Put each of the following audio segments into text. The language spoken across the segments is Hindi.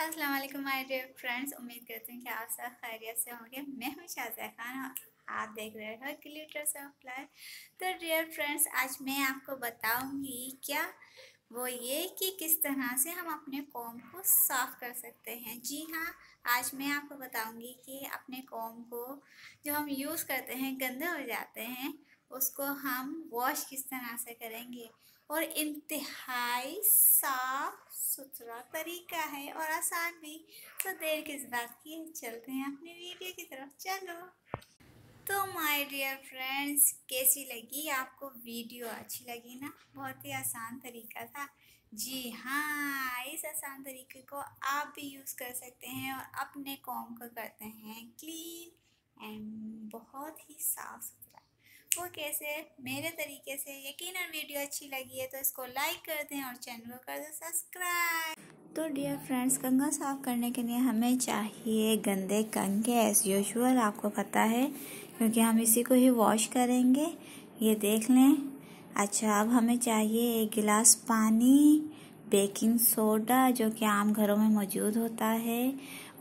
अस्सलाम वालेकुम माय डियर फ्रेंड्स उम्मीद करती हूँ कि आप सब खैरियत से होंगे मैं हूँ शाजा खान आप देख रहे हो ग्लिटर्स ऑफ लाइफ तो डियर फ्रेंड्स आज मैं आपको बताऊँगी क्या वो ये कि किस तरह से हम अपने कॉम को साफ़ कर सकते हैं जी हाँ आज मैं आपको बताऊंगी कि अपने कॉम को जो हम यूज़ करते हैं गंदे हो जाते हैं उसको हम वॉश किस तरह से करेंगे और इंतहाई साफ सुथरा तरीका है और आसान भी तो देर किस बात की है चलते हैं अपनी वीडियो की तरफ चलो तो माय डियर फ्रेंड्स कैसी लगी आपको वीडियो अच्छी लगी ना बहुत ही आसान तरीका था जी हाँ इस आसान तरीके को आप भी यूज़ कर सकते हैं और अपने कॉम को करते हैं क्लीन एंड बहुत ही साफ़ सुथरा सके से मेरे तरीके से यकीन वीडियो अच्छी लगी है तो इसको लाइक कर दें और चैनल को कर दें सब्सक्राइब तो डियर फ्रेंड्स कंगा साफ़ करने के लिए हमें चाहिए गंदे कंगे एज़ यूजल आपको पता है क्योंकि हम इसी को ही वॉश करेंगे ये देख लें अच्छा अब हमें चाहिए एक गिलास पानी बेकिंग सोडा जो कि आम घरों में मौजूद होता है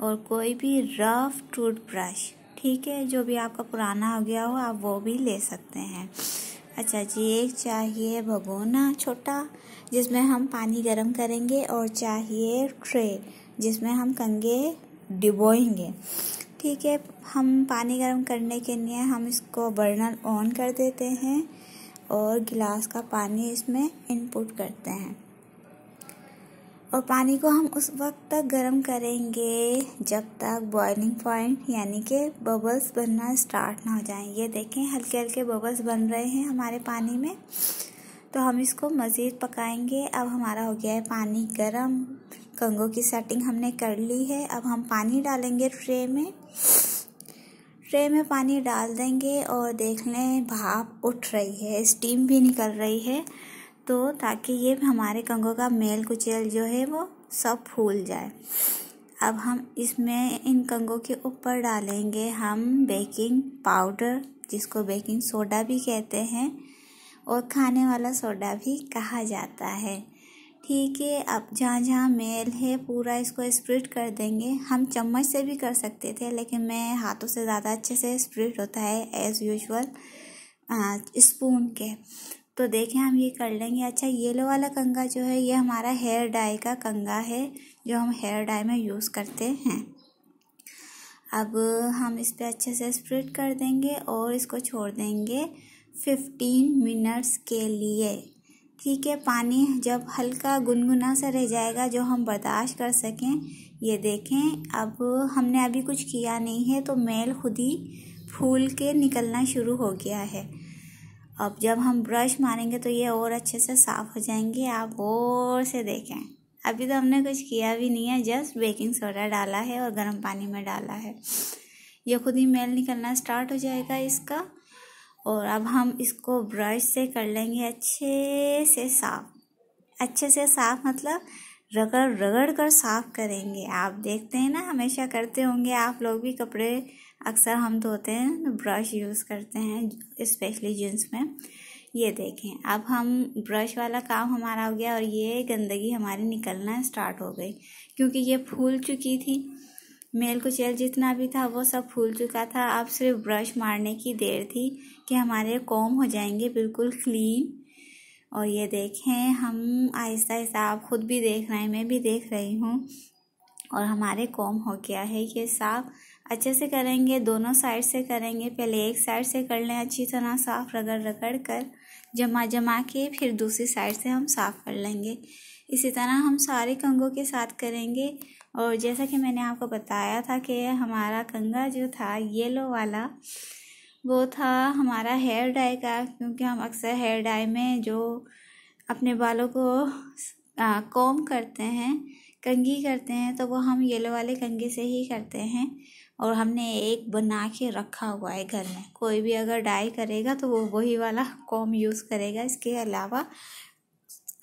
और कोई भी रफ टूथब्रश ठीक है जो भी आपका पुराना हो गया हो आप वो भी ले सकते हैं अच्छा जी एक चाहिए भगोना छोटा जिसमें हम पानी गर्म करेंगे और चाहिए ट्रे जिसमें हम कंगे डिबोएंगे ठीक है हम पानी गर्म करने के लिए हम इसको बर्नर ऑन कर देते हैं और गिलास का पानी इसमें इनपुट करते हैं और पानी को हम उस वक्त तक गर्म करेंगे जब तक बॉइलिंग पॉइंट यानी कि बबल्स बनना स्टार्ट ना हो जाएं ये देखें हल्के हल्के बबल्स बन रहे हैं हमारे पानी में तो हम इसको मज़ीद पकाएंगे अब हमारा हो गया है पानी गर्म कंगो की सेटिंग हमने कर ली है अब हम पानी डालेंगे ट्रे में ट्रे में पानी डाल देंगे और देख लें भाप उठ रही है स्टीम भी निकल रही है तो ताकि ये हमारे कंगों का मेल कुचेल जो है वो सब फूल जाए अब हम इसमें इन कंगों के ऊपर डालेंगे हम बेकिंग पाउडर जिसको बेकिंग सोडा भी कहते हैं और खाने वाला सोडा भी कहा जाता है ठीक है अब जहाँ जहाँ मेल है पूरा इसको स्प्रिट कर देंगे हम चम्मच से भी कर सकते थे लेकिन मैं हाथों से ज़्यादा अच्छे से स्प्रिट होता है एज़ यूजल स्पून के तो देखें हम ये कर लेंगे अच्छा येलो वाला कंगा जो है ये हमारा हेयर डाई का कंगा है जो हम हेयर डाई में यूज़ करते हैं अब हम इस पर अच्छे से स्प्रेड कर देंगे और इसको छोड़ देंगे फिफ्टीन मिनट्स के लिए ठीक है पानी जब हल्का गुनगुना सा रह जाएगा जो हम बर्दाश्त कर सकें ये देखें अब हमने अभी कुछ किया नहीं है तो मेल खुद ही फूल के निकलना शुरू हो गया है अब जब हम ब्रश मारेंगे तो ये और अच्छे से साफ़ हो जाएंगे आप और से देखें अभी तो हमने कुछ किया भी नहीं है जस्ट बेकिंग सोडा डाला है और गर्म पानी में डाला है ये खुद ही मेल निकलना स्टार्ट हो जाएगा इसका और अब हम इसको ब्रश से कर लेंगे अच्छे से साफ़ अच्छे से साफ़ मतलब रगड़ रगड़ कर साफ़ करेंगे आप देखते हैं ना हमेशा करते होंगे आप लोग भी कपड़े अक्सर हम धोते हैं ब्रश यूज़ करते हैं स्पेशली जीन्स में ये देखें अब हम ब्रश वाला काम हमारा हो गया और ये गंदगी हमारी निकलना स्टार्ट हो गई क्योंकि ये फूल चुकी थी मेल को कुचेल जितना भी था वो सब फूल चुका था अब सिर्फ ब्रश मारने की देर थी कि हमारे कॉम हो जाएंगे बिल्कुल क्लीन और ये देखें हम आहिस्ता आहिस्ता आप ख़ुद भी देख रहे हैं मैं भी देख रही हूँ और हमारे कॉम हो गया है ये साफ अच्छे से करेंगे दोनों साइड से करेंगे पहले एक साइड से कर लें अच्छी तरह साफ रगड़ रगड़ कर जमा जमा के फिर दूसरी साइड से हम साफ़ कर लेंगे इसी तरह हम सारे कंगों के साथ करेंगे और जैसा कि मैंने आपको बताया था कि हमारा कंगा जो था येलो वाला वो था हमारा हेयर डाई का क्योंकि हम अक्सर हेयर डाई में जो अपने बालों को कॉम करते हैं कंघी करते हैं तो वो हम येलो वाले कंघी से ही करते हैं और हमने एक बना के रखा हुआ है घर में कोई भी अगर डाई करेगा तो वो वही वाला कॉम यूज़ करेगा इसके अलावा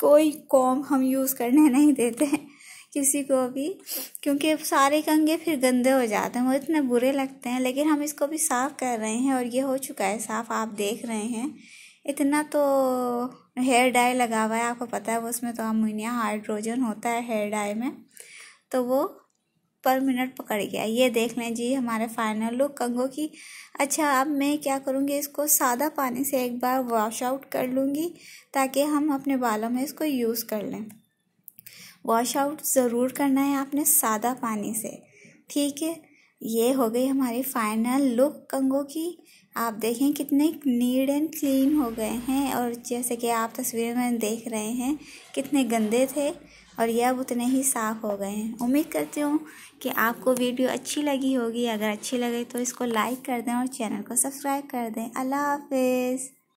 कोई कॉम हम यूज़ करने नहीं देते हैं किसी को भी क्योंकि सारे कंगे फिर गंदे हो जाते हैं वो इतने बुरे लगते हैं लेकिन हम इसको भी साफ़ कर रहे हैं और ये हो चुका है साफ़ आप देख रहे हैं इतना तो हेयर डाई लगा हुआ है आपको पता है वो उसमें तो अमोनिया हाइड्रोजन होता है हेयर डाई में तो वो पर मिनट पकड़ गया ये देख लें जी हमारे फाइनल लुक कंगो की अच्छा अब मैं क्या करूँगी इसको सादा पानी से एक बार वॉश आउट कर लूँगी ताकि हम अपने बालों में इसको यूज़ कर लें वॉश आउट ज़रूर करना है आपने सादा पानी से ठीक है ये हो गई हमारी फाइनल लुक कंगो की आप देखें कितने नीड एंड क्लीन हो गए हैं और जैसे कि आप तस्वीर में देख रहे हैं कितने गंदे थे और ये अब उतने ही साफ़ हो गए हैं उम्मीद करती हूँ कि आपको वीडियो अच्छी लगी होगी अगर अच्छी लगे तो इसको लाइक कर दें और चैनल को सब्सक्राइब कर दें अल्लाह हाफिज़